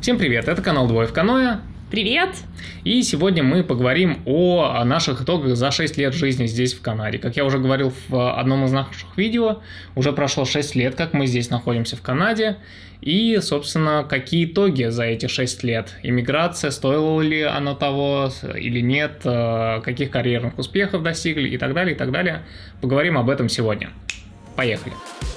Всем привет, это канал «Двое в каноэ». Привет! И сегодня мы поговорим о наших итогах за 6 лет жизни здесь, в Канаде. Как я уже говорил в одном из наших видео, уже прошло 6 лет, как мы здесь находимся в Канаде. И, собственно, какие итоги за эти 6 лет? Иммиграция, стоила ли она того или нет? Э, каких карьерных успехов достигли и так далее, и так далее. Поговорим об этом сегодня. Поехали! Поехали!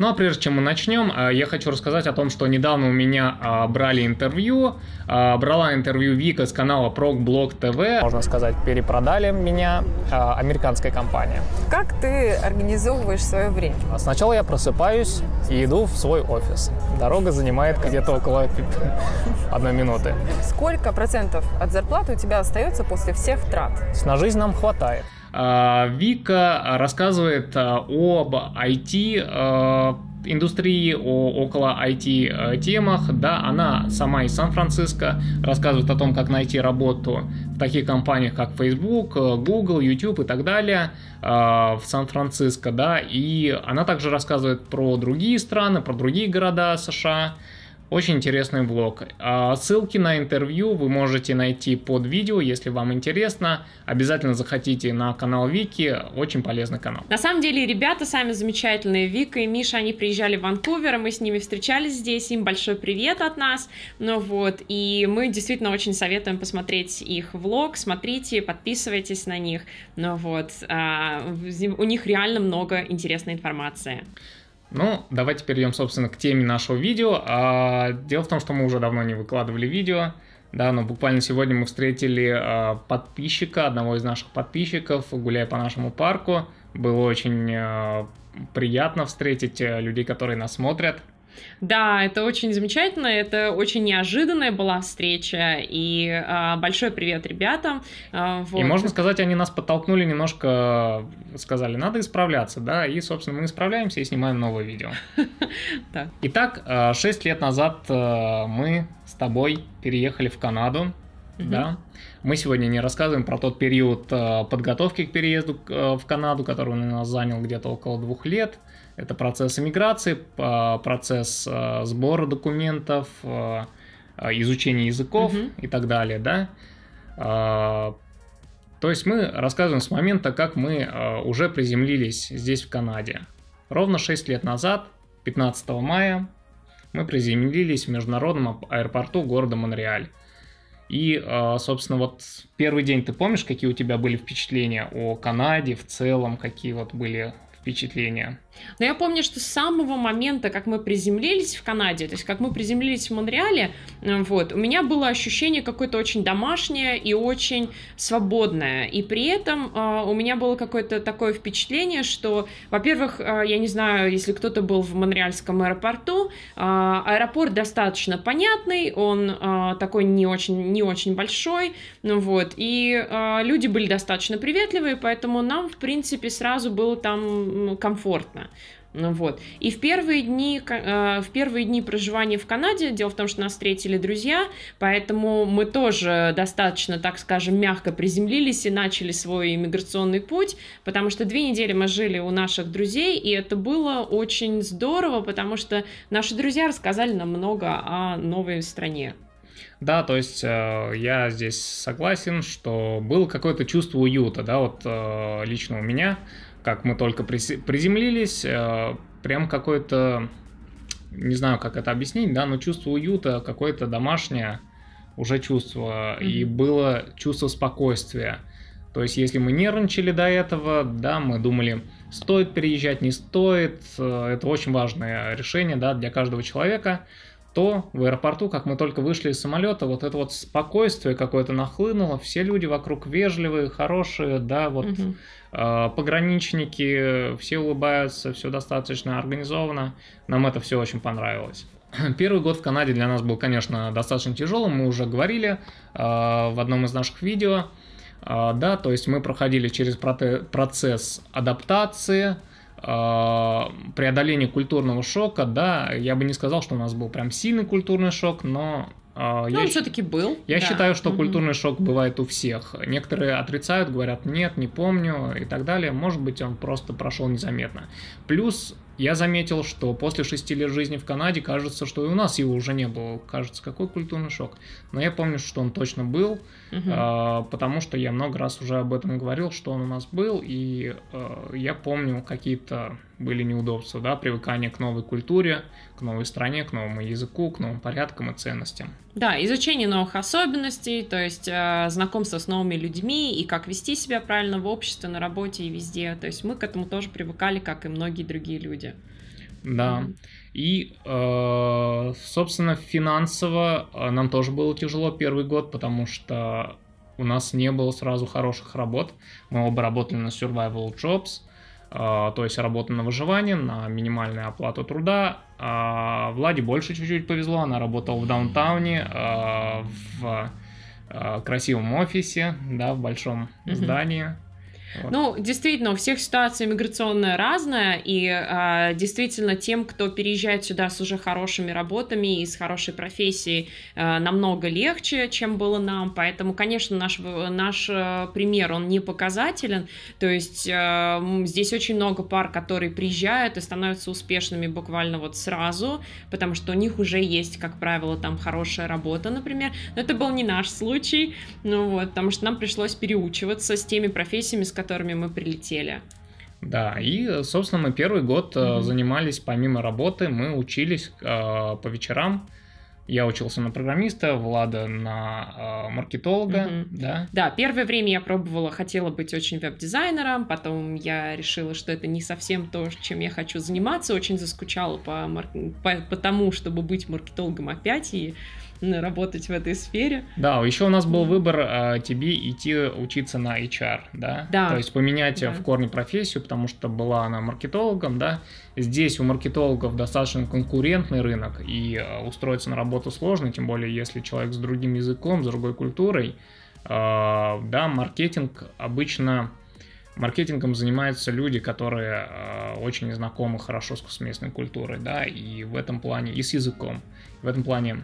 Ну а прежде чем мы начнем, э, я хочу рассказать о том, что недавно у меня э, брали интервью. Э, брала интервью Вика с канала Прокблог ТВ. Можно сказать, перепродали меня американская компания. Как ты организовываешь свое время? А сначала я просыпаюсь и иду в свой офис. Дорога занимает где-то около одной минуты. Сколько процентов от зарплаты у тебя остается после всех трат? На жизнь нам хватает. А, Вика рассказывает а, об IT а, индустрии, о около IT темах. Да, она сама из Сан-Франциско рассказывает о том, как найти работу в таких компаниях, как Facebook, Google, YouTube и так далее в Сан-Франциско, да, и она также рассказывает про другие страны, про другие города США, очень интересный блог. А ссылки на интервью вы можете найти под видео, если вам интересно. Обязательно заходите на канал Вики, очень полезный канал. На самом деле, ребята сами замечательные. Вика и Миша, они приезжали в Ванкувер, мы с ними встречались здесь, им большой привет от нас. Ну вот, и мы действительно очень советуем посмотреть их влог, смотрите, подписывайтесь на них. Ну вот, а, у них реально много интересной информации. Ну, давайте перейдем, собственно, к теме нашего видео. А, дело в том, что мы уже давно не выкладывали видео. Да, но буквально сегодня мы встретили а, подписчика, одного из наших подписчиков, гуляя по нашему парку. Было очень а, приятно встретить э, людей, которые нас смотрят. Да, это очень замечательно, это очень неожиданная была встреча, и э, большой привет ребятам. Э, вот. И можно сказать, они нас подтолкнули немножко, сказали, надо исправляться, да, и, собственно, мы исправляемся и снимаем новое видео. Итак, 6 а, лет назад мы с тобой переехали в Канаду, да, мы сегодня не рассказываем про тот период э, подготовки к переезду э, в Канаду, который у нас занял где-то около двух лет. Это процесс иммиграции, э, процесс сбора документов, изучения языков mm-hmm. и так далее, да. То есть мы рассказываем с момента, как мы уже приземлились здесь, в Канаде. Ровно 6 лет назад, 15 мая, мы приземлились в международном аэропорту города Монреаль. И, а, собственно, вот первый день ты помнишь, какие у тебя были впечатления о Канаде в целом, какие вот были впечатления? Но я помню, что с самого момента, как мы приземлились в Канаде, то есть как мы приземлились в Монреале, вот, у меня было ощущение какое-то очень домашнее и очень свободное. И при этом э, у меня было какое-то такое впечатление, что, во-первых, э, я не знаю, если кто-то был в Монреальском аэропорту, э, аэропорт достаточно понятный, он э, такой не очень, не очень большой, ну вот, и э, люди были достаточно приветливые, поэтому нам, в принципе, сразу было там комфортно. Канада. Ну вот. И в первые дни, э, в первые дни проживания в Канаде, дело в том, что нас встретили друзья, поэтому мы тоже достаточно, так скажем, мягко приземлились и начали свой иммиграционный путь, потому что две недели мы жили у наших друзей, и это было очень здорово, потому что наши друзья рассказали нам много о новой стране. Да, то есть э, я здесь согласен, что было какое-то чувство уюта, да, вот э, лично у меня, как мы только приземлились, э, прям какое-то, не знаю, как это объяснить, да, но чувство уюта, какое-то домашнее уже чувство, mm-hmm. и было чувство спокойствия. То есть, если мы нервничали до этого, да, мы думали, стоит переезжать, не стоит, э, это очень важное решение, да, для каждого человека, то в аэропорту, как мы только вышли из самолета, вот это вот спокойствие какое-то нахлынуло, все люди вокруг вежливые, хорошие, да, вот угу. Э, пограничники, все улыбаются, все достаточно организовано. Нам это все очень понравилось. Первый год в Канаде для нас был, конечно, достаточно тяжелым, мы уже говорили э, в одном из наших видео. Э, да, то есть мы проходили через процесс адаптации, преодоление культурного шока, да, я бы не сказал, что у нас был прям сильный культурный шок, но а, ну, я он все-таки был. Я да. считаю, что культурный шок бывает у всех. Некоторые отрицают, говорят, нет, не помню и так далее. Может быть, он просто прошел незаметно. Плюс я заметил, что после шести лет жизни в Канаде, кажется, что и у нас его уже не было. Кажется, какой культурный шок. Но я помню, что он точно был, угу. потому что я много раз уже об этом говорил, что он у нас был, и э, я помню какие-то были неудобства, да, привыкание к новой культуре, к новой стране, к новому языку, к новым порядкам и ценностям. Да, изучение новых особенностей, то есть э, знакомство с новыми людьми и как вести себя правильно в обществе, на работе и везде. То есть мы к этому тоже привыкали, как и многие другие люди. Да. И, э, собственно, финансово э, нам тоже было тяжело первый год, потому что у нас не было сразу хороших работ. Мы оба работали на survival jobs, а, то есть работа на выживание, на минимальную оплату труда. А, Влади больше чуть-чуть повезло, она работала в даунтауне, а, в красивом офисе, да, в большом mm-hmm. здании. Ну, действительно, у всех ситуация миграционная разная, и э, действительно тем, кто переезжает сюда с уже хорошими работами и с хорошей профессией, э, намного легче, чем было нам, поэтому, конечно, наш, наш э, пример, он не показателен, то есть э, здесь очень много пар, которые приезжают и становятся успешными буквально вот сразу, потому что у них уже есть, как правило, там хорошая работа, например, но это был не наш случай, ну вот, потому что нам пришлось переучиваться с теми профессиями, с которыми мы прилетели. Да, и, собственно, мы первый год mm-hmm. занимались, помимо работы, мы учились э, по вечерам. Я учился на программиста, Влада на э, маркетолога, mm-hmm. да? Да, первое время я пробовала, хотела быть очень веб-дизайнером, потом я решила, что это не совсем то, чем я хочу заниматься, очень заскучала по, мар... по, по тому, чтобы быть маркетологом опять, и работать в этой сфере. Да, еще у нас был выбор а, тебе идти учиться на HR, да? Да. То есть поменять э, да. в корне профессию, потому что была она маркетологом, да? Здесь у маркетологов достаточно конкурентный рынок, и э, устроиться на работу сложно, тем более если человек с другим языком, с другой культурой. А, да, маркетинг обычно... Маркетингом занимаются люди, которые э, очень знакомы хорошо с местной культурой, да, и в этом плане, и с языком. В этом плане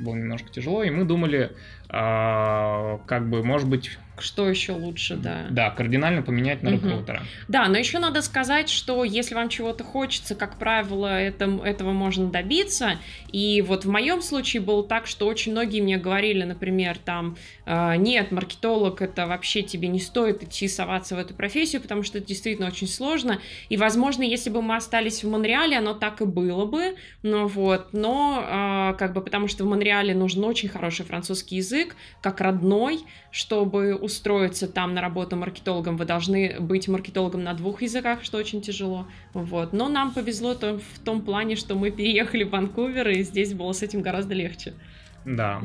было немножко тяжело, и мы думали, а, как бы, может быть... Что еще лучше, да. Да, кардинально поменять на угу. рекрутера. Да, но еще надо сказать, что если вам чего-то хочется, как правило, это, этого можно добиться. И вот в моем случае было так, что очень многие мне говорили, например, там, «А, нет, маркетолог, это вообще тебе не стоит идти соваться в эту профессию, потому что это действительно очень сложно. И, возможно, если бы мы остались в Монреале, оно так и было бы. Ну вот, но а, как бы потому что в Монреале нужен очень хороший французский язык, язык как родной, чтобы устроиться там на работу маркетологом, вы должны быть маркетологом на двух языках, что очень тяжело. Вот. Но нам повезло то, в том плане, что мы переехали в Ванкувер, и здесь было с этим гораздо легче. Да.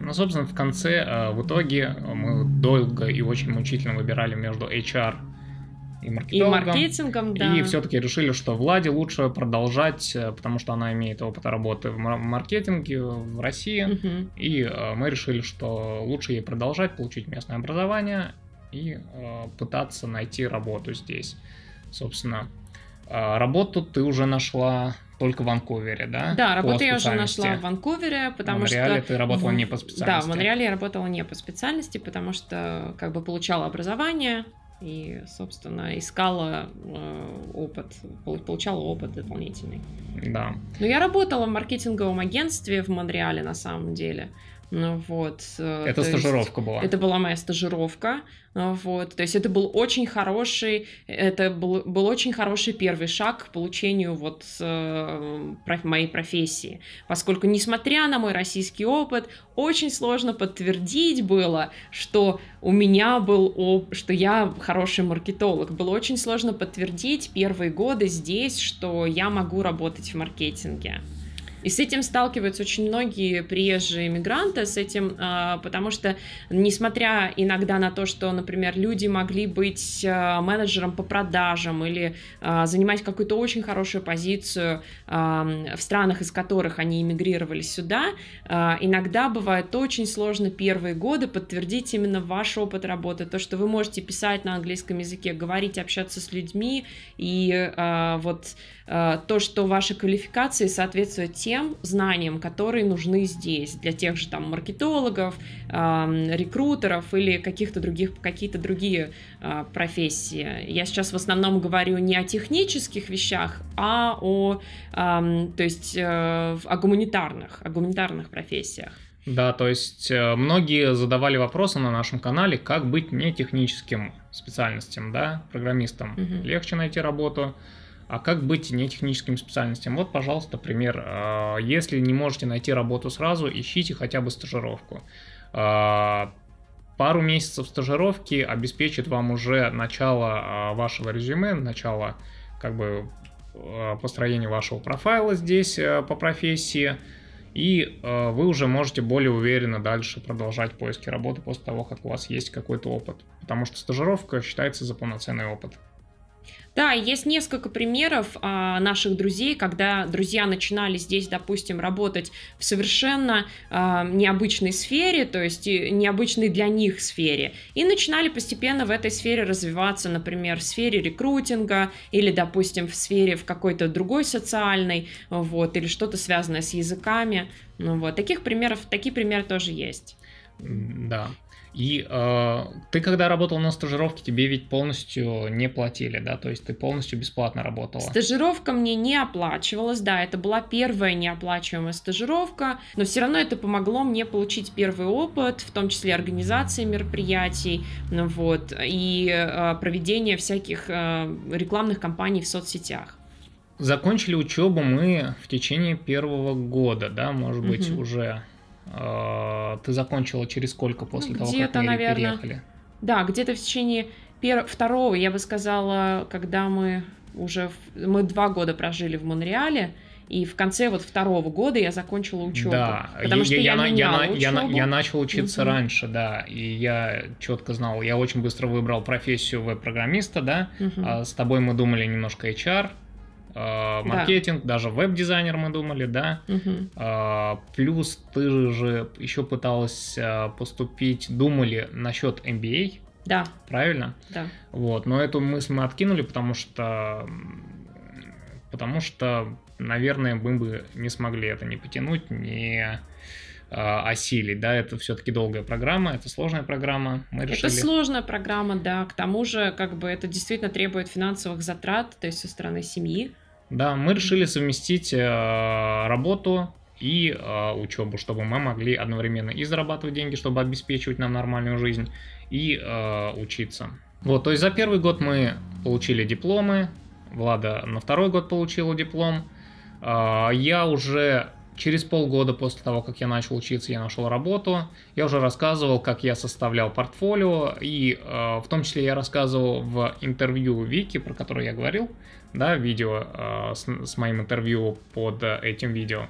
Ну, собственно, в конце, э, в итоге мы долго и очень мучительно выбирали между HR и маркетологом. И маркетингом, да. И все-таки решили, что Владе лучше продолжать, э, потому что она имеет опыт работы в маркетинге в России. Угу. И э, мы решили, что лучше ей продолжать, получить местное образование и э, пытаться найти работу здесь. Собственно, работу ты уже нашла только в Ванкувере, да? Да, работу я уже нашла в Ванкувере, потому что... В Монреале что... ты работала в... не по специальности. Да, в Монреале я работала не по специальности, потому что как бы получала образование, и, собственно, искала э, опыт, получала опыт дополнительный. Да. Но я работала в маркетинговом агентстве в Монреале на самом деле. Вот. Э, это то стажировка была. Это была моя стажировка. Э, вот. То есть это был очень хороший, это был, был очень хороший первый шаг к получению вот э, моей профессии. Поскольку, несмотря на мой российский опыт, очень сложно подтвердить было, что у меня был, оп- что я хороший маркетолог. Было очень сложно подтвердить первые годы здесь, что я могу работать в маркетинге. И с этим сталкиваются очень многие приезжие иммигранты с этим, а, потому что, несмотря иногда на то, что, например, люди могли быть а, менеджером по продажам или а, занимать какую-то очень хорошую позицию в странах, из которых они иммигрировали сюда, иногда бывает очень сложно первые годы подтвердить именно ваш опыт работы, то, что вы можете писать на английском языке, говорить, общаться с людьми и вот Э, то, что ваши квалификации соответствуют тем знаниям, которые нужны здесь для тех же там маркетологов, эм, рекрутеров или каких-то других, какие-то другие э, профессии. Я сейчас в основном говорю не о технических вещах, а о, эм, то есть, э, о гуманитарных, о гуманитарных профессиях. Да, то есть многие задавали вопросы на нашем канале, как быть не техническим специальностям, да, программистам. Угу. Легче найти работу, а как быть не техническим специальностям? Вот, пожалуйста, пример. А, если не можете найти работу сразу, ищите хотя бы стажировку. А, пару месяцев стажировки обеспечит вам уже начало а, вашего резюме, начало как бы построения вашего профайла здесь э, по профессии, и э, вы уже можете более уверенно дальше продолжать поиски работы после того, как у вас есть какой-то опыт, потому что стажировка считается за полноценный опыт. Да, есть несколько примеров а, наших друзей, когда друзья начинали здесь, допустим, работать в совершенно а, необычной сфере, то есть необычной для них сфере, и начинали постепенно в этой сфере развиваться, например, в сфере рекрутинга или, допустим, в сфере в какой-то другой социальной, вот, или что-то связанное с языками. Ну вот, таких примеров, такие примеры тоже есть. Да. И э, ты, когда работал на стажировке, тебе ведь полностью не платили, да? То есть ты полностью бесплатно работала. Стажировка мне не оплачивалась, да, это была первая неоплачиваемая стажировка, но все равно это помогло мне получить первый опыт, в том числе организации мероприятий, ну, вот, и э, проведение всяких э, рекламных кампаний в соцсетях закончили учебу мы в течение первого года, да, может быть, угу. уже Э, ты закончила через сколько после ну, того, как мы наверное... переехали? Да, где-то в течение пер... второго, я бы сказала, когда мы уже... В... Мы два года прожили в Монреале, и в конце вот второго года я закончила учебу. Да, потому я, что я, я, я, учебу. я, я начал учиться uh-huh. раньше, да, и я четко знал, я очень быстро выбрал профессию веб-программиста, да, uh-huh. а с тобой мы думали немножко HR, а, маркетинг, да. даже веб-дизайнер мы думали, да. Угу. Плюс ты же еще пыталась а, поступить, думали насчет MBA. Да. Правильно? Да. Вот, но эту мысль мы откинули, потому что, потому что, наверное, мы бы не смогли это не потянуть, не осилить, да, это все-таки долгая программа, это сложная программа. Мы решили... Это сложная программа, да, к тому же, как бы это действительно требует финансовых затрат, то есть со стороны семьи, да, мы решили совместить э, работу и э, учебу, чтобы мы могли одновременно и зарабатывать деньги, чтобы обеспечивать нам нормальную жизнь, и э, учиться. Вот, то есть за первый год мы получили дипломы, Влада на второй год получила диплом. Э, я уже через полгода после того, как я начал учиться, я нашел работу. Я уже рассказывал, как я составлял портфолио, и э, в том числе я рассказывал в интервью Вики, про которое я говорил, да, видео а, с, с моим интервью под этим видео.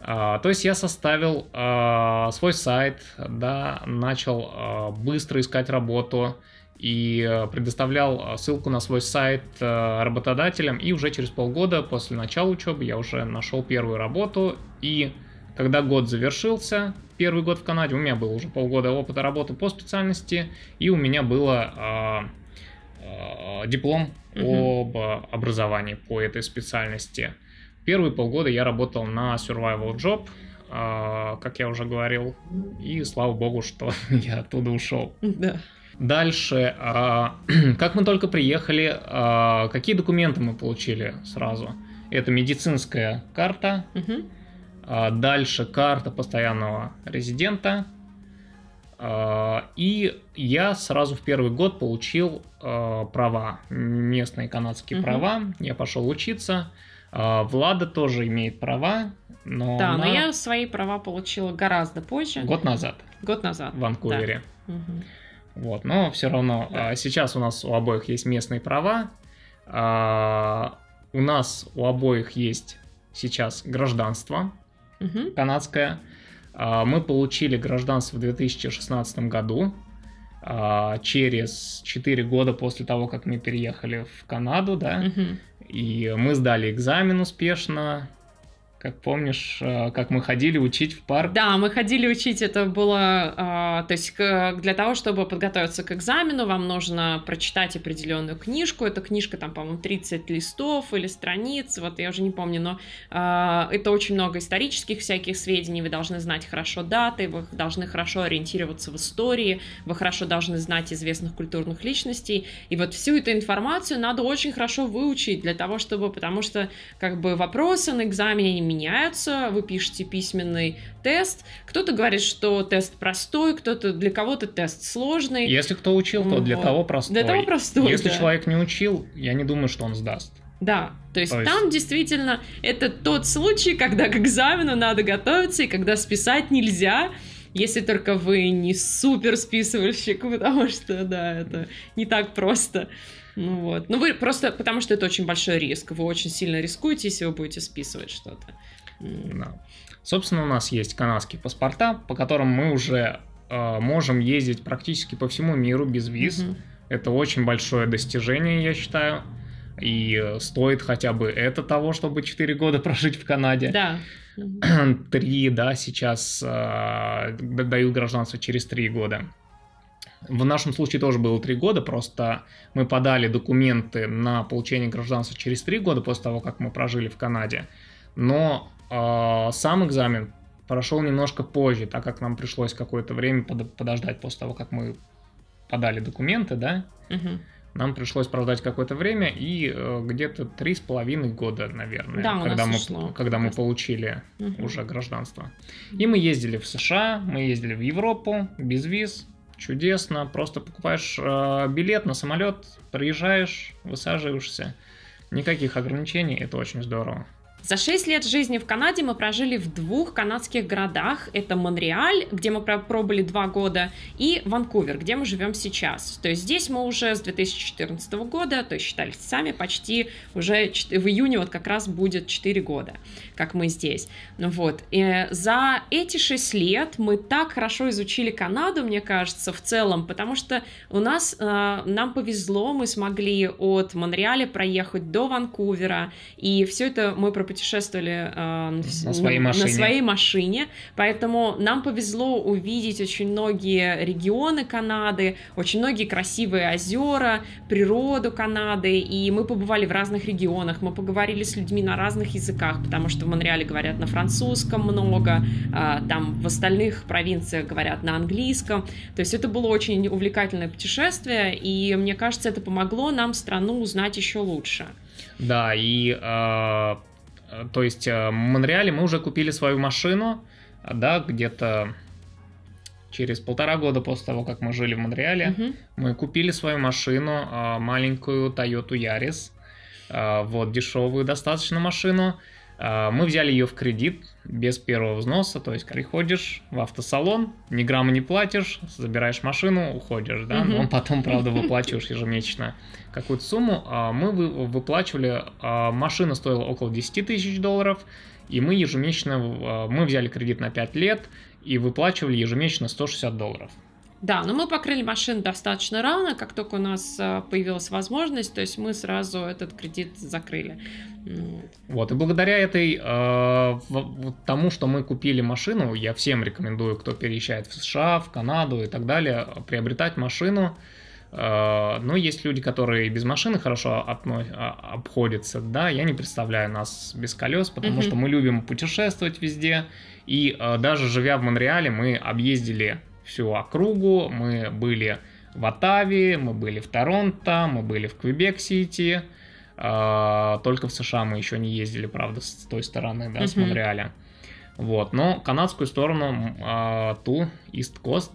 А, то есть я составил а, свой сайт, да, начал быстро искать работу и предоставлял ссылку на свой сайт работодателям, и уже через полгода после начала учебы я уже нашел первую работу, и когда год завершился, первый год в Канаде, у меня было уже полгода опыта работы по специальности, и у меня было диплом об э, образовании по этой специальности. Первые полгода я работал на survival job, э, как я уже говорил, и слава богу, что я оттуда ушел. Да. Дальше, а, как мы только приехали, а, какие документы мы получили сразу? Это медицинская карта, угу. дальше карта постоянного резидента, а, и я сразу в первый год получил а, права, местные канадские угу. права. Я пошел учиться. А, Влада тоже имеет права, но да, она... но я свои права получила гораздо позже. Год назад. Год назад. В Ванкувере. Да. Вот, но все равно да. сейчас у нас у обоих есть местные права. У нас у обоих есть сейчас гражданство угу. канадское. А, мы получили гражданство в 2016 году, а, через 4 года после того, как мы переехали в Канаду, да, угу. и мы сдали экзамен успешно, как помнишь, э, как мы ходили учить в парк? Да, мы ходили учить, это было... Э, то есть для того, чтобы подготовиться к экзамену, вам нужно прочитать определенную книжку. Эта книжка там, по-моему, 30 листов или страниц, вот я уже не помню, но э, это очень много исторических всяких сведений. Вы должны знать хорошо даты, вы должны хорошо ориентироваться в истории, вы хорошо должны знать известных культурных личностей. И вот всю эту информацию надо очень хорошо выучить для того, чтобы... Потому что как бы вопросы на экзамене меняются, вы пишете письменный тест, кто-то говорит, что тест простой, кто-то для кого-то тест сложный. Если кто учил, то для вот. того простой. Для того простой. Если да. человек не учил, я не думаю, что он сдаст. Да, то есть, то есть там действительно это тот случай, когда к экзамену надо готовиться и когда списать нельзя, если только вы не супер списывальщик, потому что да, это не так просто. Ну вот. Ну вы просто, потому что это очень большой риск. Вы очень сильно рискуете, если вы будете списывать что-то. Да. Собственно, у нас есть канадские паспорта, по которым мы уже э, можем ездить практически по всему миру без виз. Угу. Это очень большое достижение, я считаю. И э, стоит хотя бы это того, чтобы 4 года прожить в Канаде. Да. Три, да, сейчас э, дают гражданство через 3 года. В нашем случае тоже было три года, просто мы подали документы на получение гражданства через три года после того, как мы прожили в Канаде. Но э, сам экзамен прошел немножко позже, так как нам пришлось какое-то время подождать после того, как мы подали документы, да? Угу. Нам пришлось продать какое-то время и э, где-то три с половиной года, наверное, да, когда мы когда мы получили угу. уже гражданство. И мы ездили в США, мы ездили в Европу без виз, чудесно, просто покупаешь э, билет на самолет, приезжаешь, высаживаешься, никаких ограничений, это очень здорово. За 6 лет жизни в Канаде мы прожили в двух канадских городах. Это Монреаль, где мы пробыли два года, и Ванкувер, где мы живем сейчас. То есть здесь мы уже с 2014 года, то есть считали сами, почти уже в июне вот как раз будет 4 года, как мы здесь. Ну вот, и э, за эти 6 лет мы так хорошо изучили Канаду, мне кажется, в целом, потому что у нас, э, нам повезло, мы смогли от Монреаля проехать до Ванкувера, и все это мы пропустили путешествовали э, на, своей машине. на своей машине, поэтому нам повезло увидеть очень многие регионы Канады, очень многие красивые озера, природу Канады, и мы побывали в разных регионах, мы поговорили с людьми на разных языках, потому что в Монреале говорят на французском много, э, там в остальных провинциях говорят на английском, то есть это было очень увлекательное путешествие, и мне кажется, это помогло нам страну узнать еще лучше. Да, и э, Э, то есть э, в Монреале мы уже купили свою машину, да, где-то через полтора года после того, как мы жили в Монреале, угу. uh мы купили свою машину, э, маленькую Toyota Yaris, вот дешевую достаточно машину. Мы взяли ее в кредит, без первого взноса, то есть приходишь в автосалон, ни грамма не платишь, забираешь машину, уходишь, да, но потом, правда, выплачиваешь ежемесячно какую-то сумму. А, мы выплачивали, а, машина стоила около 10 тысяч долларов, и мы ежемесячно, а, мы взяли кредит на 5 лет и выплачивали ежемесячно 160 долларов. Да, но мы покрыли машину достаточно рано, как только у нас э, появилась возможность, то есть мы сразу этот кредит закрыли. Вот, и благодаря этой, э, тому, что мы купили машину, я всем рекомендую, кто переезжает в США, в Канаду и так далее, приобретать машину. Э, ну, есть люди, которые без машины хорошо отно- а, обходятся, да, я не представляю нас без колес, потому mm-hmm. что мы любим путешествовать везде, и э, даже живя в Монреале, мы объездили всю округу. Мы были в Оттаве, мы были в Торонто, мы были в Квебек-Сити. А, только в США мы еще не ездили, правда, с той стороны, да, mm-hmm. с Монреаля. Вот, но канадскую сторону, а, ту, East Coast,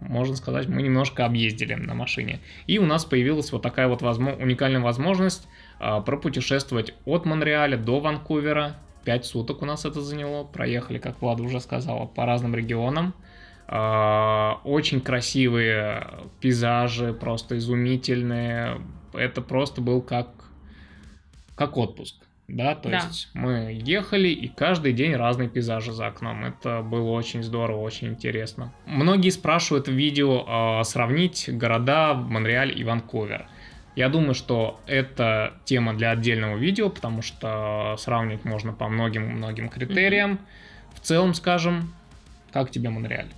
можно сказать, мы немножко объездили на машине. И у нас появилась вот такая вот возможно, уникальная возможность а, пропутешествовать от Монреаля до Ванкувера. Пять суток у нас это заняло. Проехали, как Влад уже сказала, по разным регионам. А, очень красивые пейзажи, просто изумительные. Это просто был как, как отпуск. Да, то да. есть мы ехали, и каждый день разные пейзажи за окном. Это было очень здорово, очень интересно. Многие спрашивают в видео э, сравнить города Монреаль и Ванкувер. Я думаю, что это тема для отдельного видео, потому что сравнивать можно по многим-многим критериям. Mm-hmm. В целом, скажем, как тебе Монреаль?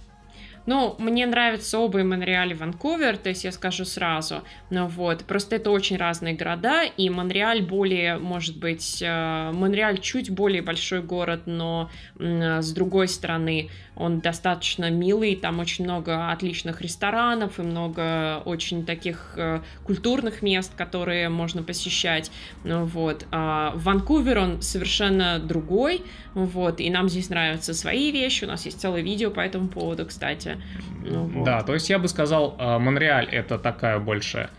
Ну, мне нравятся оба и Монреаль и Ванкувер, то есть я скажу сразу. Ну вот, просто это очень разные города, и Монреаль более, может быть, э, Монреаль чуть более большой город, но с другой стороны он достаточно милый, там очень много отличных ресторанов и много очень таких э, культурных мест, которые можно посещать. Ну вот, а Ванкувер он совершенно другой, вот, и нам здесь нравятся свои вещи, у нас есть целое видео по этому поводу, кстати. Ну, да, то есть я бы сказал, э, Монреаль это такая больше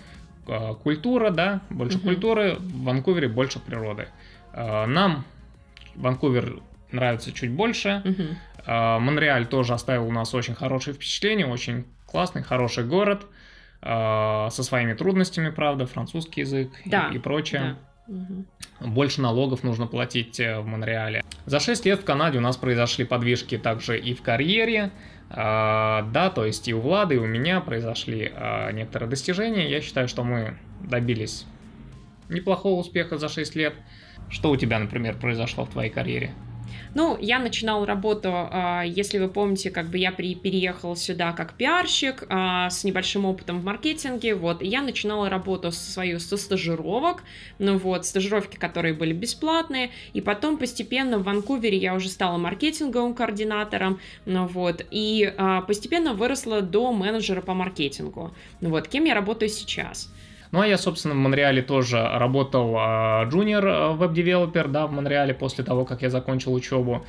э, культура, да, больше угу. культуры, в Ванкувере больше природы. Э, нам Ванкувер нравится чуть больше. Угу. Монреаль тоже оставил у нас очень хорошее впечатление, очень классный, хороший город со своими трудностями, правда, французский язык да. и, и прочее. Да. Угу. Больше налогов нужно платить в Монреале. За 6 лет в Канаде у нас произошли подвижки также и в карьере. А, да, то есть и у Влады, и у меня произошли а, некоторые достижения. Я считаю, что мы добились неплохого успеха за 6 лет. Что у тебя, например, произошло в твоей карьере? Ну, я начинала работу, а, если вы помните, как бы я при, переехала сюда как пиарщик а, с небольшим опытом в маркетинге, вот, и я начинала работу со свою со стажировок, ну вот, стажировки, которые были бесплатные, и потом постепенно в Ванкувере я уже стала маркетинговым координатором, ну вот, и а, постепенно выросла до менеджера по маркетингу, ну вот, кем я работаю сейчас. Ну, а я, собственно, в Монреале тоже работал junior а, э, веб-девелопер, да, в Монреале после того, как я закончил учебу.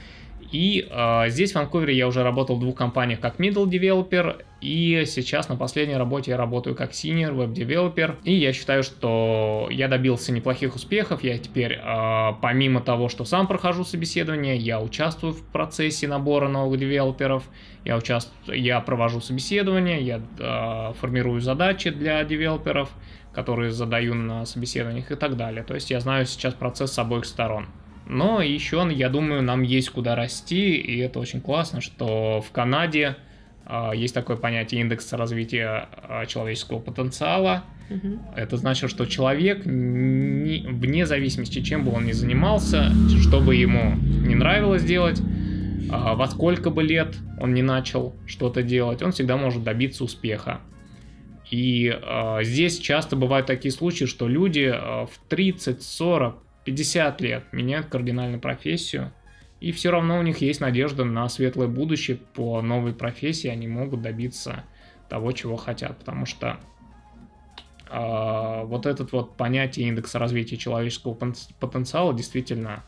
И э, здесь, в Ванкувере, я уже работал в двух компаниях как middle developer, и сейчас на последней работе я работаю как senior web developer. И я считаю, что я добился неплохих успехов. Я теперь, э, помимо того, что сам прохожу собеседование, я участвую в процессе набора новых девелоперов, я, участвую, я провожу собеседование, я э, формирую задачи для девелоперов, которые задаю на собеседованиях и так далее. То есть я знаю сейчас процесс с обоих сторон. Но еще, я думаю, нам есть куда расти, и это очень классно, что в Канаде а, есть такое понятие индекс развития а, человеческого потенциала. Угу. Это значит, что человек, не, вне зависимости, чем бы он ни занимался, что бы ему не нравилось делать, а, во сколько бы лет он не начал что-то делать, он всегда может добиться успеха. И э, здесь часто бывают такие случаи, что люди э, в 30, 40, 50 лет меняют кардинально профессию, и все равно у них есть надежда на светлое будущее по новой профессии, они могут добиться того, чего хотят, потому что э, вот этот вот понятие индекса развития человеческого потенциала действительно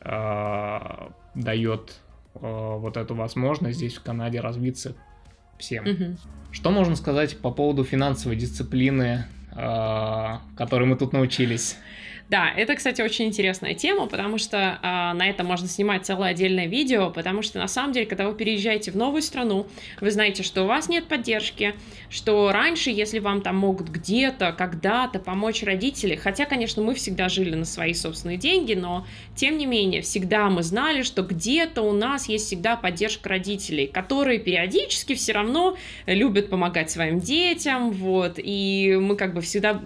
э, дает э, вот эту возможность здесь в Канаде развиться всем. Угу. Что можно сказать по поводу финансовой дисциплины, э, которой мы тут научились? Да, это, кстати, очень интересная тема, потому что э, на это можно снимать целое отдельное видео, потому что на самом деле, когда вы переезжаете в новую страну, вы знаете, что у вас нет поддержки, что раньше, если вам там могут где-то, когда-то помочь родители, хотя, конечно, мы всегда жили на свои собственные деньги, но тем не менее, всегда мы знали, что где-то у нас есть всегда поддержка родителей, которые периодически все равно любят помогать своим детям, вот, и мы как бы всегда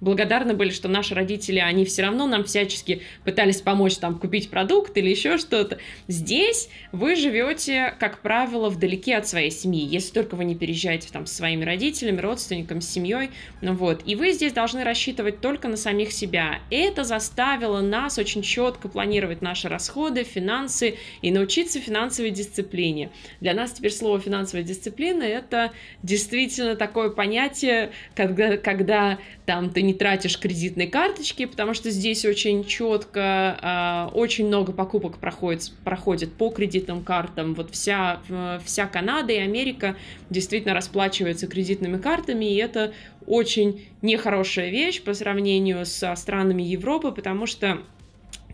благодарны были, что наши родители, они все равно нам всячески пытались помочь там купить продукт или еще что-то. Здесь вы живете, как правило, вдалеке от своей семьи, если только вы не переезжаете там со своими родителями, родственниками, с семьей, ну вот. И вы здесь должны рассчитывать только на самих себя. Это заставило нас очень четко планировать наши расходы, финансы и научиться финансовой дисциплине. Для нас теперь слово финансовая дисциплина это действительно такое понятие, когда, когда там ты не тратишь кредитные карточки, потому потому что здесь очень четко, а, очень много покупок проходит, проходит по кредитным картам. Вот вся, э, вся Канада и Америка действительно расплачиваются кредитными картами, и это очень нехорошая вещь по сравнению со странами Европы, потому что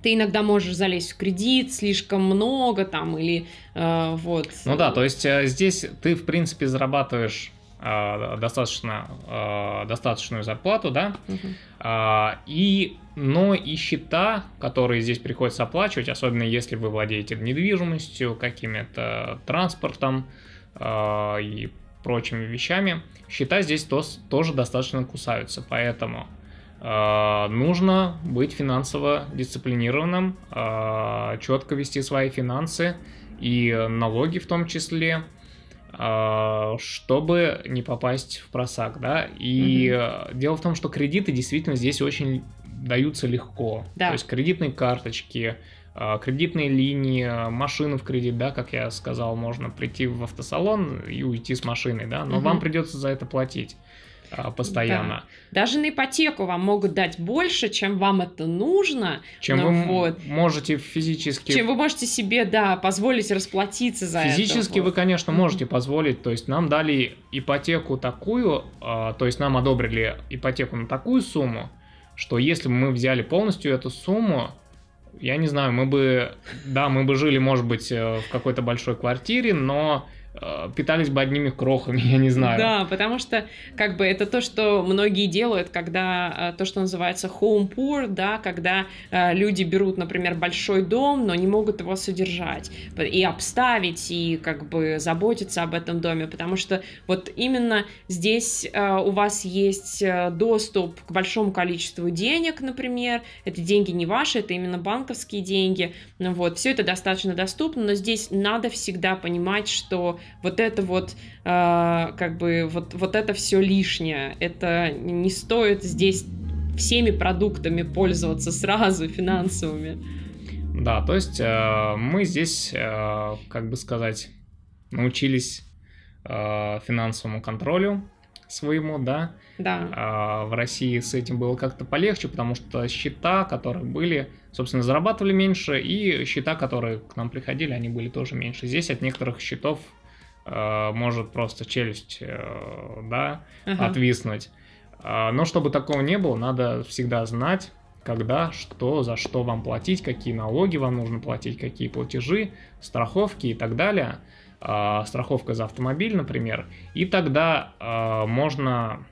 ты иногда можешь залезть в кредит слишком много там или э, вот. Ну да, то есть э, здесь ты в принципе зарабатываешь Э, достаточно, э, достаточную зарплату, да, угу. и, но и счета, которые здесь приходится оплачивать, особенно если вы владеете недвижимостью, каким-то транспортом э, и прочими вещами, счета здесь тоже достаточно кусаются, поэтому нужно быть финансово дисциплинированным, четко вести свои финансы и налоги в том числе – а, чтобы не попасть в просак, да. И угу. дело в том, что кредиты действительно здесь очень даются легко. Да. То есть кредитные карточки, а, кредитные линии, машину в кредит, да, как я сказал, можно прийти в автосалон и уйти с машиной, да, но угу. вам придется за это платить. А, постоянно. Да. Даже на ипотеку вам могут дать больше, чем вам это нужно. Чем ну вы вот. можете физически... Чем вы можете себе, да, позволить расплатиться за физически это. Физически вы, конечно, можете позволить. То есть нам дали ипотеку такую, а, то есть нам одобрили ипотеку на такую сумму, что если бы мы взяли полностью эту сумму, я не знаю, мы бы, да, мы бы жили, может быть, э, в какой-то большой квартире, но Э, питались бы одними крохами, я не знаю. Да, потому что как бы это то, что многие делают, когда э, то, что называется home poor, да, когда э, люди берут, например, большой дом, но не могут его содержать и обставить, и как бы заботиться об этом доме, потому что вот именно здесь э, у вас есть э, доступ к большому количеству денег, например, это деньги не ваши, это именно банковские деньги, ну вот, все это достаточно доступно, но здесь надо всегда понимать, что вот это вот, э, как бы, вот, вот это все лишнее, это не стоит здесь всеми продуктами пользоваться сразу финансовыми. Да, то есть э, мы здесь, э, как бы сказать, научились э, финансовому контролю своему, да. Да. А, в России с этим было как-то полегче, потому что счета, которые были, собственно, зарабатывали меньше, и счета, которые к нам приходили, они были тоже меньше. Здесь от некоторых счетов Э, может просто челюсть, э, да, ага. отвиснуть. А, но чтобы такого не было, надо всегда знать, когда, что, за что вам платить, какие налоги вам нужно платить, какие платежи, страховки и так далее. А, страховка за автомобиль, например. И тогда а, можно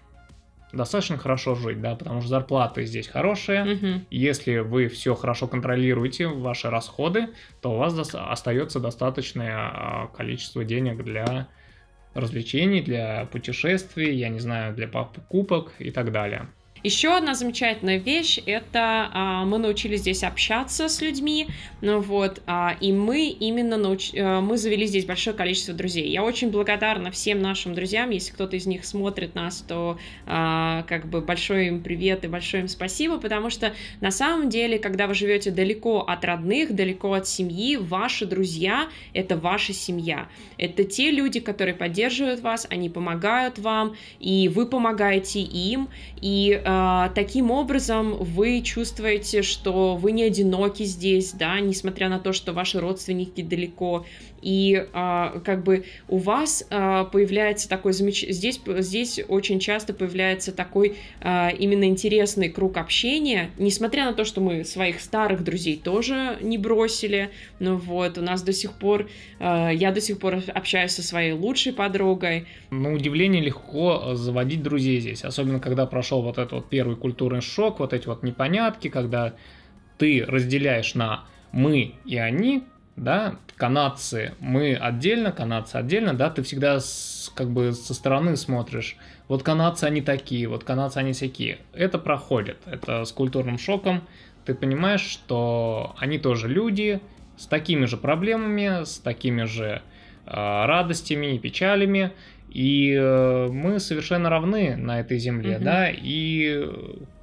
достаточно хорошо жить, да, потому что зарплаты здесь хорошие. Угу. Если вы все хорошо контролируете, ваши расходы, то у вас до- остается достаточное а, количество денег для развлечений, для путешествий, я не знаю, для покупок и так далее. Еще одна замечательная вещь – это а, мы научились здесь общаться с людьми, ну вот, а, и мы именно науч... Э, мы завели здесь большое количество друзей. Я очень благодарна всем нашим друзьям, если кто-то из них смотрит нас, то а, как бы большой им привет и большое им спасибо, потому что на самом деле, когда вы живете далеко от родных, далеко от семьи, ваши друзья – это ваша семья, это те люди, которые поддерживают вас, они помогают вам, и вы помогаете им, и э, а, таким образом вы чувствуете, что вы не одиноки здесь, да, несмотря на то, что ваши родственники далеко, и а, как бы у вас а, появляется такой замеч... здесь здесь очень часто появляется такой а, именно интересный круг общения, несмотря на то, что мы своих старых друзей тоже не бросили, ну вот у нас до сих пор а, я до сих пор общаюсь со своей лучшей подругой. На удивление легко заводить друзей здесь, особенно когда прошел вот этот вот первый культурный шок, вот эти вот непонятки, когда ты разделяешь на мы и они, да, канадцы, мы отдельно, канадцы отдельно, да, ты всегда с, как бы со стороны смотришь, вот канадцы они такие, вот канадцы они всякие. Это проходит, это с культурным шоком, ты понимаешь, что они тоже люди с такими же проблемами, с такими же э, радостями и печалями, и э, мы совершенно равны на этой земле, mm-hmm. да, и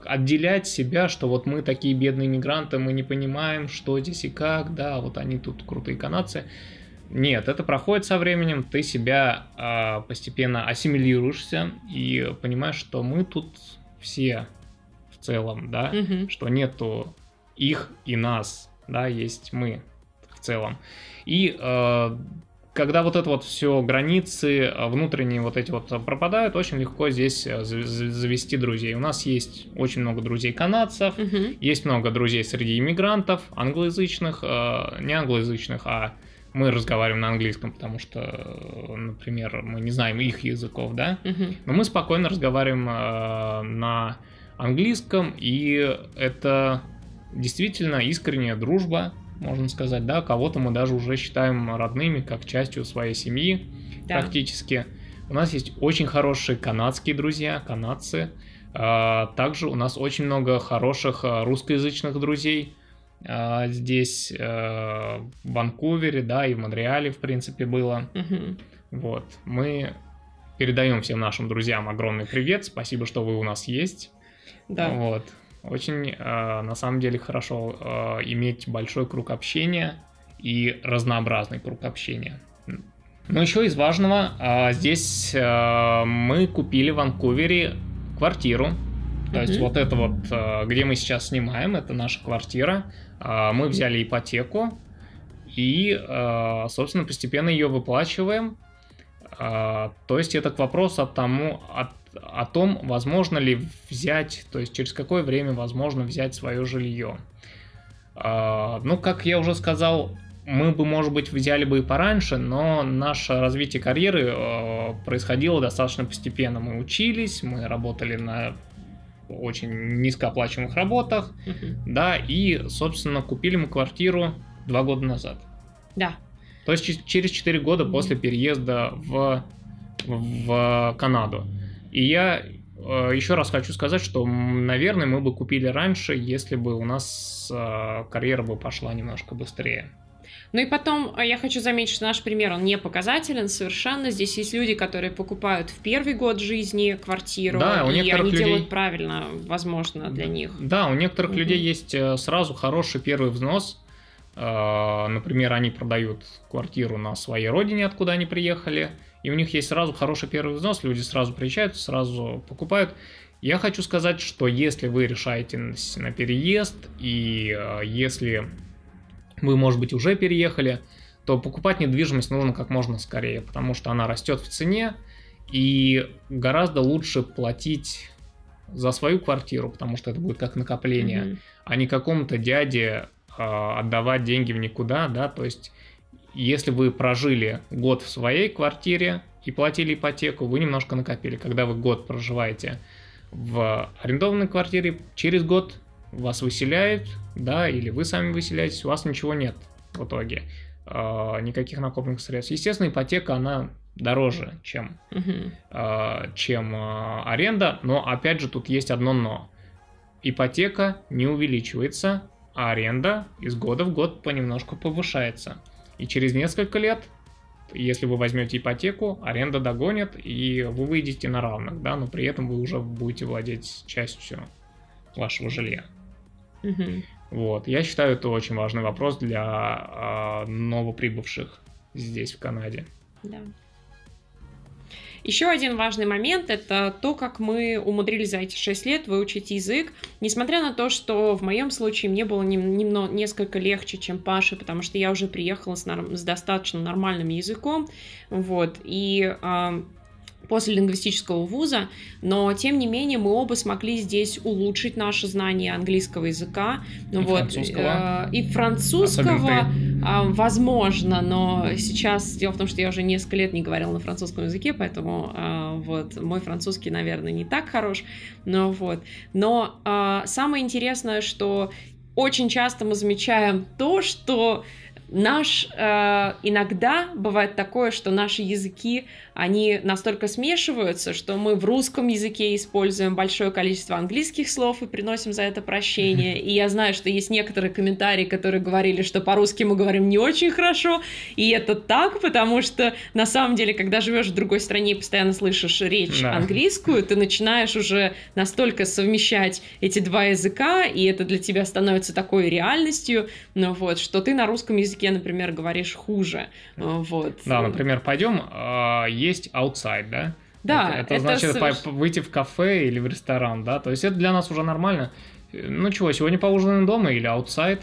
отделять себя, что вот мы такие бедные мигранты, мы не понимаем, что здесь и как, да, вот они тут крутые канадцы. Нет, это проходит со временем, ты себя э, постепенно ассимилируешься и понимаешь, что мы тут все в целом, да, угу. что нету их и нас, да, есть мы в целом. И э, когда вот это вот все границы а, внутренние вот эти вот а, пропадают, очень легко здесь а, завести друзей. У нас есть очень много друзей канадцев, угу. uh есть много друзей среди иммигрантов, англоязычных, не англоязычных, а мы разговариваем на английском, потому что, э, например, мы не знаем их языков, да, угу. uh но мы спокойно разговариваем на английском, и это действительно искренняя дружба, можно сказать, да, кого-то мы даже уже считаем родными, как частью своей семьи да. практически. У нас есть очень хорошие канадские друзья, канадцы. А, также у нас очень много хороших а, русскоязычных друзей а, здесь, в Ванкувере, да, и в Монреале, в принципе, было. Угу. Вот, мы передаем всем нашим друзьям огромный привет, спасибо, что вы у нас есть. Да. Вот. Очень, а, на самом деле, хорошо а, иметь большой круг общения и разнообразный круг общения. Но еще из важного, а, здесь мы купили в Ванкувере квартиру. То есть вот это вот, где мы сейчас снимаем, это наша квартира. мы взяли ипотеку и, собственно, постепенно ее выплачиваем. То есть это к вопросу от тому, от о том, возможно ли взять, то есть через какое время возможно взять свое жилье. А, ну, как я уже сказал, мы бы, может быть, взяли бы и пораньше, но наше развитие карьеры а, происходило достаточно постепенно. Мы учились, мы работали на очень низкооплачиваемых работах, uh да, и, собственно, купили мы квартиру два года назад. Да. То есть через 4 года после переезда в, в Канаду. И я э, еще раз хочу сказать, что, наверное, мы бы купили раньше, если бы у нас э, карьера бы пошла немножко быстрее. Ну и потом, э, я хочу заметить, что наш пример, он не показателен совершенно. Здесь есть люди, которые покупают в первый год жизни квартиру, да, у и некоторых они людей... делают правильно, возможно, для да. них. Да, у некоторых угу. людей есть сразу хороший первый взнос, Э, например, они продают квартиру на своей родине, откуда они приехали, и у них есть сразу хороший первый взнос, люди сразу приезжают, сразу покупают. Я хочу сказать, что если вы решаете на переезд, и э, если вы, может быть, уже переехали, то покупать недвижимость нужно как можно скорее, потому что она растет в цене, и гораздо лучше платить за свою квартиру, потому что это будет как накопление, mm-hmm. а не какому-то дяде, Э, отдавать деньги в никуда, да, то есть если вы прожили год в своей квартире и платили ипотеку, вы немножко накопили. Когда вы год проживаете в арендованной квартире, через год вас выселяют, да, или вы сами выселяетесь, у вас ничего нет в итоге, э, никаких накопленных средств. Естественно, ипотека, она дороже, чем, э, чем аренда, но опять же тут есть одно но. Ипотека не увеличивается а аренда из года в год понемножку повышается. И через несколько лет, если вы возьмете ипотеку, аренда догонит, и вы выйдете на равных, да, но при этом вы уже будете владеть частью вашего жилья. Угу. Вот, я считаю, это очень важный вопрос для э, новоприбывших здесь, в Канаде. Да. Еще один важный момент — это то, как мы умудрились за эти шесть лет выучить язык, несмотря на то, что в моем случае мне было немного, несколько легче, чем Паше, потому что я уже приехала с, с достаточно нормальным языком, вот, и после лингвистического вуза, но тем не менее мы оба смогли здесь улучшить наше знание английского языка, и вот французского. Э, и французского, а, возможно, но сейчас дело в том, что я уже несколько лет не говорила на французском языке, поэтому э, вот мой французский, наверное, не так хорош, но вот, но э, самое интересное, что очень часто мы замечаем то, что наш иногда бывает такое, что наши языки они настолько смешиваются, что мы в русском языке используем большое количество английских слов и приносим за это прощение. И я знаю, что есть некоторые комментарии, которые говорили, что по-русски мы говорим не очень хорошо, и это так, потому что на самом деле, когда живешь в другой стране и постоянно слышишь речь да. английскую, ты начинаешь уже настолько совмещать эти два языка, и это для тебя становится такой реальностью, ну вот, что ты на русском языке, например, говоришь хуже, э, вот. Да, например, пойдем, а, есть outside, да? Да. Это, это, это значит соверш... выйти в кафе или в ресторан, да? То есть это для нас уже нормально. Э, ну чего, сегодня поужинаем дома или outside?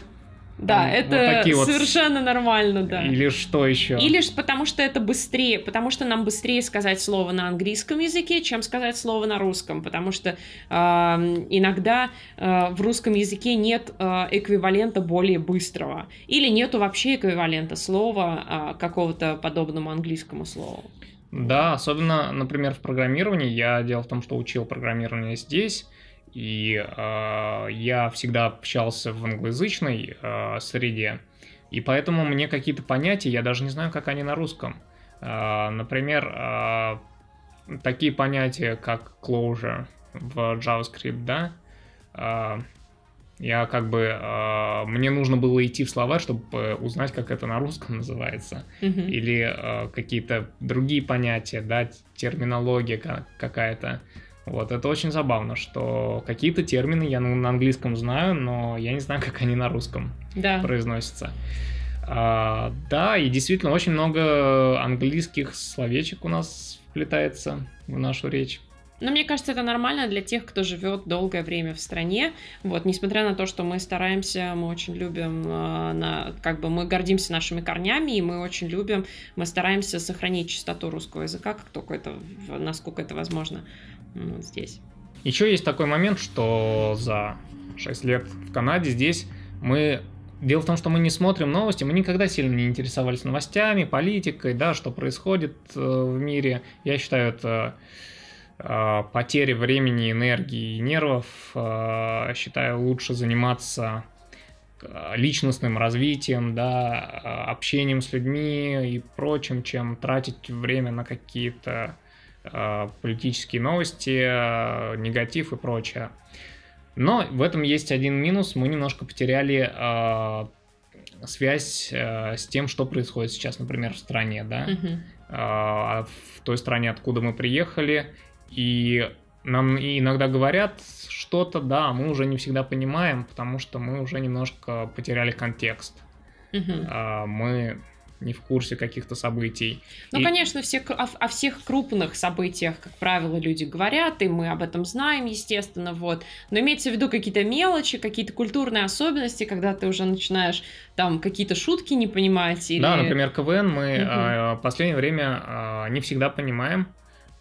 Да, ну, это вот совершенно вот... нормально, да. Или что еще? Или потому что это быстрее, потому что нам быстрее сказать слово на английском языке, чем сказать слово на русском, потому что э, иногда э, в русском языке нет э, эквивалента более быстрого, или нету вообще эквивалента слова э, какого-то подобному английскому слову. Да, особенно, например, в программировании. Я дело в том, что учил программирование здесь, и э, я всегда общался в англоязычной э, среде, и поэтому мне какие-то понятия, я даже не знаю, как они на русском. Э, например, э, такие понятия, как closure в JavaScript, да, э, я как бы... Э, мне нужно было идти в словарь, чтобы э, узнать, как это на русском называется. Угу. Или э, какие-то другие понятия, да, терминология какая-то. Вот, это очень забавно, что какие-то термины я ну, на английском знаю, но я не знаю, как они на русском да. произносятся. А, да, и действительно очень много английских словечек у нас вплетается в нашу речь. Но мне кажется, это нормально для тех, кто живет долгое время в стране. Вот, несмотря на то, что мы стараемся, мы очень любим, э, на, как бы мы гордимся нашими корнями, и мы очень любим, мы стараемся сохранить чистоту русского языка, как только это, насколько это возможно вот здесь. Еще есть такой момент, что за 6 лет в Канаде здесь мы Дело в том, что мы не смотрим новости, мы никогда сильно не интересовались новостями, политикой, да, что происходит э, в мире. Я считаю, это Э, потери времени, энергии и нервов, э, считаю, лучше заниматься э, личностным развитием, да, общением с людьми и прочим, чем тратить время на какие-то политические новости, негатив и прочее. Но в этом есть один минус, мы немножко потеряли связь с тем, что происходит сейчас, например, в стране, да, угу. в той стране, откуда мы приехали, и нам иногда говорят что-то, да, а мы уже не всегда понимаем, потому что мы уже немножко потеряли контекст. Угу. мы не в курсе каких-то событий. Ну, и... конечно, все, о, о всех крупных событиях, как правило, люди говорят, и мы об этом знаем, естественно, вот. Но имеется в виду какие-то мелочи, какие-то культурные особенности, когда ты уже начинаешь там какие-то шутки не понимать. Или... Да, например, КВН мы угу. э, в последнее время э, не всегда понимаем,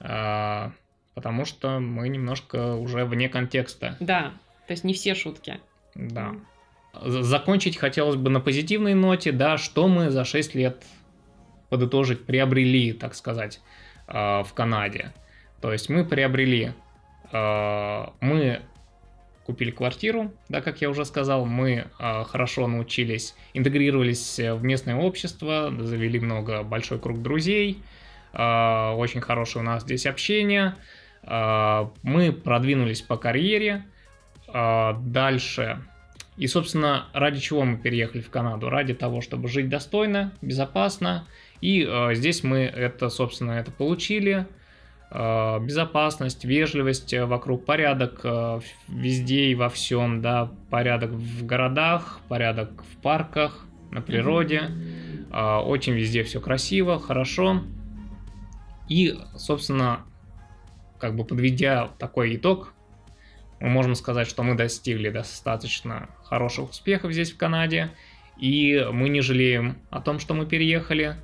э, потому что мы немножко уже вне контекста. Да, то есть не все шутки. Да. Закончить хотелось бы на позитивной ноте, да, что мы за 6 лет подытожить, приобрели, так сказать, а, в Канаде. То есть мы приобрели, а, мы купили квартиру, да, как я уже сказал, мы а, хорошо научились, интегрировались в местное общество, завели много большой круг друзей, очень хорошее у нас здесь общение, а, мы продвинулись по карьере. А, дальше. И, собственно, ради чего мы переехали в Канаду? Ради того, чтобы жить достойно, безопасно. И а, здесь мы это, собственно, это получили безопасность, вежливость э, вокруг, порядок э, везде и во всем, да, порядок в городах, порядок в парках, на природе, очень везде все красиво, хорошо. И, собственно, как бы подведя такой итог, мы можем сказать, что мы достигли достаточно хороших успехов здесь в Канаде, и мы не жалеем о том, что мы переехали,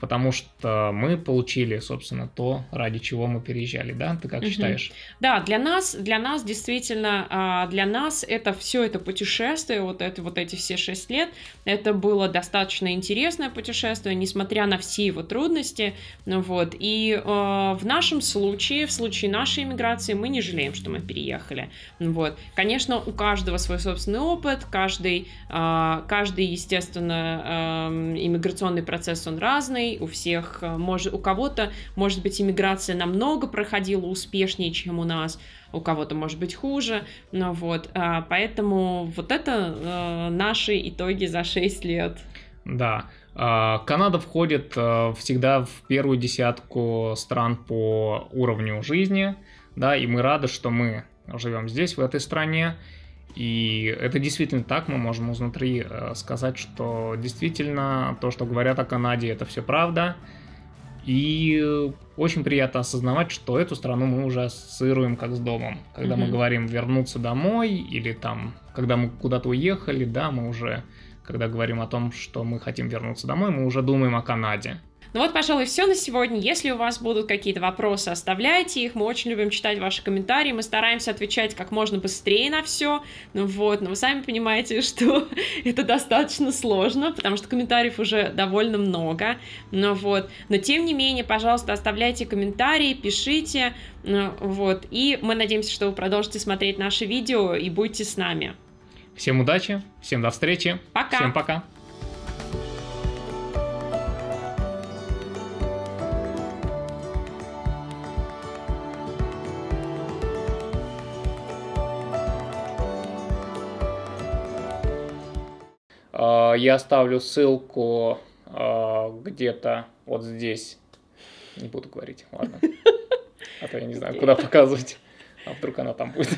потому что мы получили, собственно, то, ради чего мы переезжали, да? Ты как угу. считаешь? Да, для нас, для нас действительно, а, для нас это все это путешествие, вот это вот эти все шесть лет, это было достаточно интересное путешествие, несмотря на все его трудности, ну вот. И а, в нашем случае, в случае нашей иммиграции, мы не жалеем, что мы переехали, ну вот. Конечно, у каждого свой собственный опыт, каждый, а, каждый, естественно, иммиграционный процесс он разный разный, у всех, э, может, у кого-то, может быть, иммиграция намного проходила успешнее, чем у нас, у кого-то, может быть, хуже, но ну вот, а, поэтому вот это э, наши итоги за 6 лет. Да, а, Канада входит э, всегда в первую десятку стран по уровню жизни, да, и мы рады, что мы живем здесь, в этой стране, и это действительно так, мы можем изнутри э, сказать, что действительно то, что говорят о Канаде, это все правда. И очень приятно осознавать, что эту страну мы уже ассоциируем как с домом. Когда mm-hmm. мы говорим вернуться домой или там, когда мы куда-то уехали, да, мы уже, когда говорим о том, что мы хотим вернуться домой, мы уже думаем о Канаде. Ну вот, пожалуй, все на сегодня. Если у вас будут какие-то вопросы, оставляйте их. Мы очень любим читать ваши комментарии. Мы стараемся отвечать как можно быстрее на все. Ну вот, но вы сами понимаете, что это достаточно сложно, потому что комментариев уже довольно много. Но ну вот, но тем не менее, пожалуйста, оставляйте комментарии, пишите. Ну, вот, и мы надеемся, что вы продолжите смотреть наши видео и будете с нами. Всем удачи, всем до встречи. Пока. Всем пока. А, я оставлю ссылку а, где-то вот здесь. Не буду говорить, ладно. А то я не знаю, куда показывать. А вдруг она там будет.